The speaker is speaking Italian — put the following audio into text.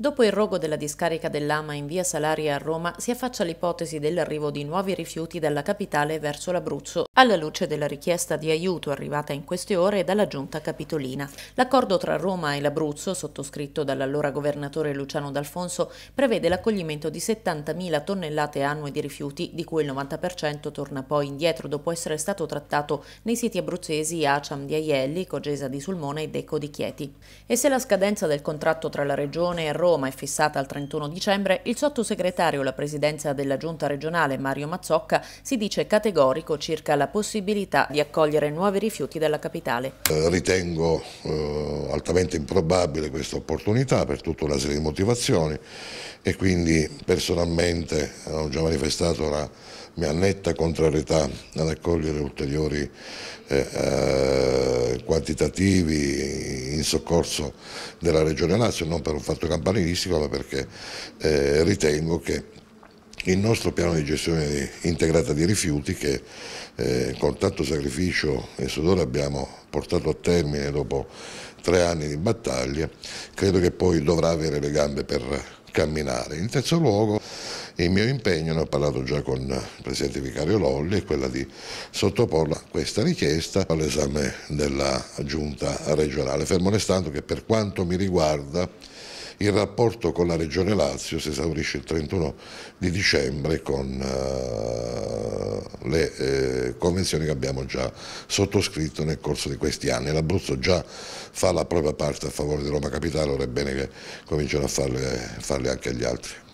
Dopo il rogo della discarica dell'Ama in via Salaria a Roma si affaccia l'ipotesi dell'arrivo di nuovi rifiuti dalla capitale verso l'Abruzzo, alla luce della richiesta di aiuto arrivata in queste ore dalla giunta capitolina. L'accordo tra Roma e l'Abruzzo, sottoscritto dall'allora governatore Luciano D'Alfonso, prevede l'accoglimento di 70.000 tonnellate annue di rifiuti, di cui il 90% torna poi indietro dopo essere stato trattato nei siti abruzzesi Aciam di Aielli, Cogesa di Sulmone e Deco di Chieti. E se la scadenza del contratto tra la Regione e Roma Roma e fissata al 31 dicembre, il sottosegretario alla presidenza della giunta regionale Mario Mazzocca si dice categorico circa la possibilità di accogliere nuovi rifiuti dalla capitale. Eh, ritengo eh, altamente improbabile questa opportunità per tutta una serie di motivazioni e quindi personalmente eh, ho già manifestato la mia netta contrarietà ad accogliere ulteriori eh, eh quantitativi in soccorso della Regione Lazio, non per un fatto campanilistico ma perché eh, ritengo che il nostro piano di gestione integrata di rifiuti che eh, con tanto sacrificio e sudore abbiamo portato a termine dopo tre anni di battaglia, credo che poi dovrà avere le gambe per camminare. In terzo luogo il mio impegno, ne ho parlato già con il Presidente Vicario Lolli, è quello di sottoporla questa richiesta all'esame della Giunta regionale, fermo restando che per quanto mi riguarda il rapporto con la Regione Lazio si esaurisce il 31 di dicembre con eh, le eh, convenzioni che abbiamo già sottoscritto nel corso di questi anni. L'Abruzzo già fa la propria parte a favore di Roma Capitale, ora è bene che cominciano a farle, farle anche agli altri.